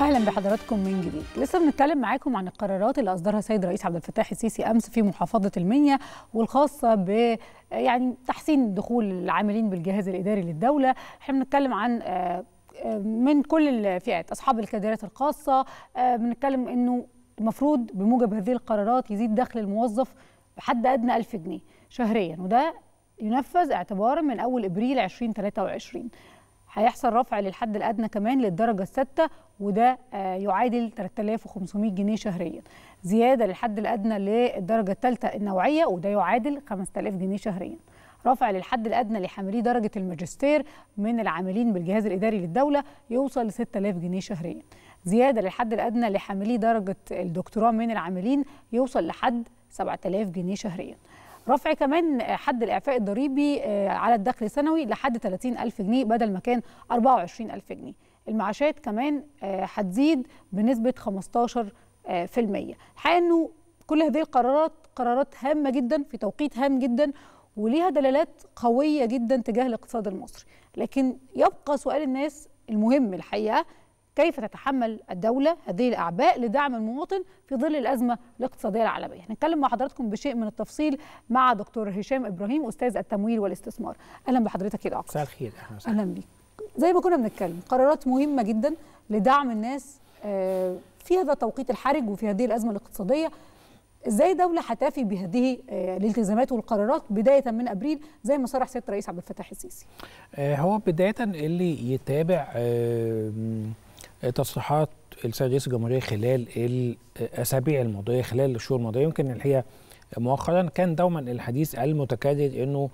اهلا بحضراتكم من جديد لسه بنتكلم معاكم عن القرارات اللي اصدرها السيد رئيس عبد الفتاح السيسي امس في محافظه المنيا والخاصه ب يعني تحسين دخول العاملين بالجهاز الاداري للدوله احنا بنتكلم عن آه، آه، من كل الفئات اصحاب الكادرات الخاصه آه، بنتكلم انه المفروض بموجب هذه القرارات يزيد دخل الموظف بحد ادنى 1000 جنيه شهريا وده ينفذ اعتبارا من اول ابريل 2023 هيحصل رفع للحد الادنى كمان للدرجه السادسه وده آه، يعادل 3500 جنيه شهريا زياده للحد الادنى للدرجه الثالثه النوعيه وده يعادل 5000 جنيه شهريا رفع للحد الادنى لحاملي درجه الماجستير من العاملين بالجهاز الاداري للدوله يوصل ل 6000 جنيه شهريا زياده للحد الادنى لحاملي درجه الدكتوراه من العاملين يوصل لحد 7000 جنيه شهريا رفع كمان حد الإعفاء الضريبي آه، على الدخل السنوي لحد 30000 جنيه بدل ما كان 24000 جنيه المعاشات كمان آه، هتزيد بنسبة 15% الحقيقة أنه كل هذه القرارات قرارات هامة جدا في توقيت هام جدا وليها دلالات قوية جدا تجاه الاقتصاد المصري لكن يبقى سؤال الناس المهم الحقيقة كيف تتحمل الدولة هذه الأعباء لدعم المواطن في ظل الأزمة الاقتصادية العالمية هنتكلم مع حضراتكم بشيء من التفصيل مع دكتور هشام إبراهيم أستاذ التمويل والاستثمار أهلا بحضرتك يا دكتور مساء الخير أهلا بيك زي ما كنا بنتكلم قرارات مهمة جدا لدعم الناس آه، في هذا التوقيت الحرج وفي هذه الأزمة الاقتصادية ازاي دولة حتافي بهذه الالتزامات آه، والقرارات بداية من أبريل زي ما صرح سيادة الرئيس عبد الفتاح السيسي آه، هو بداية اللي يتابع تصريحات السيد رئيس الجمهوريه خلال الاسابيع الماضيه خلال الشهور الماضيه يمكن الحقيقه مؤخرا كان دوما الحديث المتكرر انه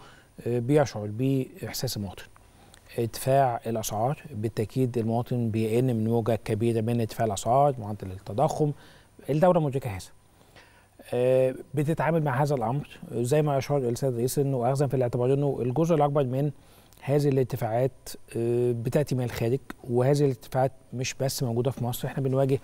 آه، بيشعر باحساس المواطن ارتفاع الاسعار بالتاكيد المواطن بيئن من موجه كبيره من ارتفاع الاسعار معدل التضخم الدوله مدركه هذا آه، بتتعامل مع هذا الامر زي ما اشار السيد الرئيس انه اخذا في الاعتبار انه الجزء الاكبر من هذه الارتفاعات آه، بتاتي من الخارج وهذه الارتفاعات مش بس موجوده في مصر احنا بنواجه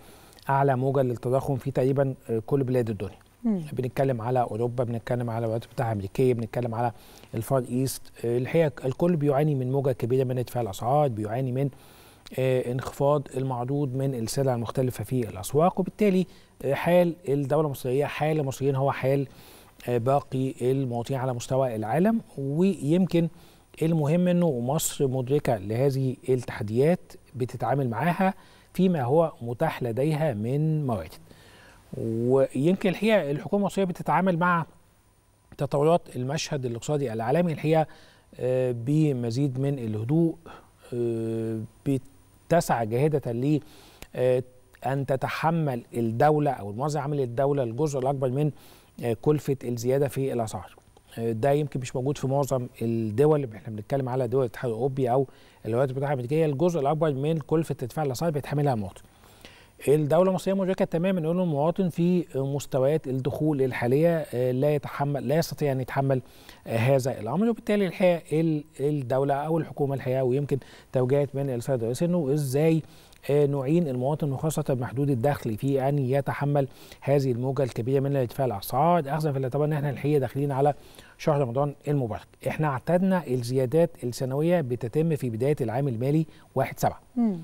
اعلى موجه للتضخم في تقريبا آه، كل بلاد الدنيا مم. بنتكلم على اوروبا بنتكلم على الولايات المتحده الامريكيه بنتكلم على الفار ايست آه، الحقيقه الكل بيعاني من موجه كبيره من ارتفاع الاسعار بيعاني من انخفاض المعروض من السلع المختلفه في الاسواق وبالتالي حال الدوله المصريه حال المصريين هو حال باقي المواطنين على مستوى العالم ويمكن المهم انه مصر مدركه لهذه التحديات بتتعامل معاها فيما هو متاح لديها من موارد ويمكن الحقيقه الحكومه المصريه بتتعامل مع تطورات المشهد الاقتصادي العالمي الحقيقه آه، بمزيد من الهدوء آه، بتسعى جاهده ل آه، ان تتحمل الدوله او الموزع عامل الدوله الجزء الاكبر من كلفه الزياده في الاسعار ده يمكن مش موجود في معظم الدول اللي احنا بنتكلم على دول الاتحاد الاوروبي او الولايات المتحده الامريكيه الجزء الاكبر من كلفه الدفاع العسكري بيتحملها المواطن الدولة المصرية مدركة تماما أن المواطن في مستويات الدخول الحالية آه، لا يتحمل لا يستطيع أن يتحمل آه، هذا الأمر وبالتالي الحقيقة الدولة أو الحكومة الحقيقة ويمكن توجيهات من السيد رئيس إنه إزاي آه، نعين المواطن وخاصة محدود الدخل في أن يتحمل هذه الموجة الكبيرة من ارتفاع الأسعار أخذ في الاعتبار إن إحنا الحقيقة داخلين على شهر رمضان المبارك إحنا اعتدنا الزيادات السنوية بتتم في بداية العام المالي 1 7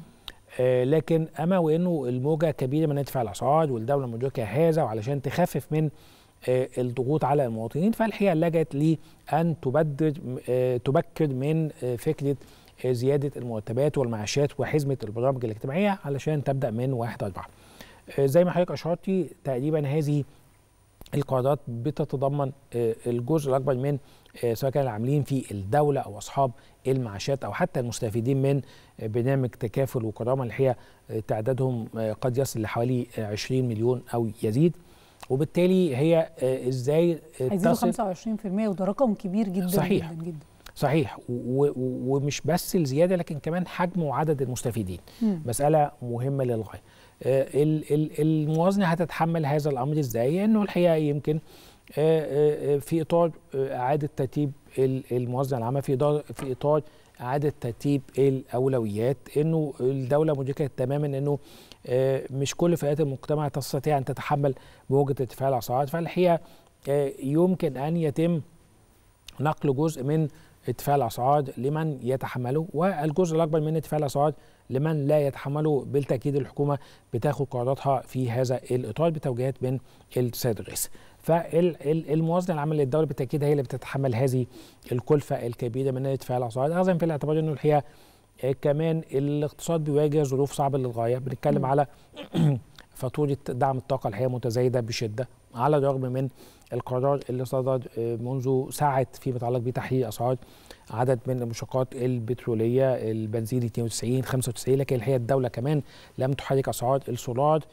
آه، لكن اما وانه الموجه كبيره من ادفع الاسعار والدوله مدركه هذا وعلشان تخفف من آه، الضغوط على المواطنين فالحقيقه لجأت لان تبدر آه، تبكر من فكره زياده المرتبات والمعاشات وحزمه البرامج الاجتماعيه علشان تبدا من 1 4 زي ما حضرتك اشرتي تقريبا هذه القرارات بتتضمن آه، الجزء الاكبر من آه، سواء كان العاملين في الدوله او اصحاب المعاشات او حتى المستفيدين من آه، برنامج تكافل وكرامه اللي هي تعدادهم قد يصل لحوالي 20 مليون او يزيد وبالتالي هي ازاي تصل 25% وده رقم كبير جدا صحيح جدا, جداً. صحيح ومش بس الزياده لكن كمان حجم وعدد المستفيدين مم. مساله مهمه للغايه آه، الموازنه هتتحمل هذا الامر ازاي انه الحقيقه يمكن آه، آه، في اطار اعاده ترتيب الموازنه العامه في إطار في اطار اعاده ترتيب الاولويات انه الدوله مدركه تماما انه مش كل فئات المجتمع تستطيع ان تتحمل موجه ارتفاع الاسعار فالحقيقه يمكن ان يتم نقل جزء من ارتفاع الاسعار لمن يتحمله والجزء الاكبر من ارتفاع الاسعار لمن لا يتحمله بالتاكيد الحكومه بتاخد قراراتها في هذا الاطار بتوجيهات من السيد الرئيس. فالموازنه العامه للدوله بالتاكيد هي اللي بتتحمل هذه الكلفه الكبيره من ارتفاع الاسعار اخذا في الاعتبار انه الحقيقه آه، كمان الاقتصاد بيواجه ظروف صعبه للغايه بنتكلم على فاتوره دعم الطاقه الحقيقه متزايده بشده على الرغم من القرار اللي صدر آه، منذ ساعة فيما يتعلق بتحرير أسعار عدد من المشتقات البترولية البنزين 92 95 لكن الحقيقة الدولة كمان لم تحرك أسعار السولار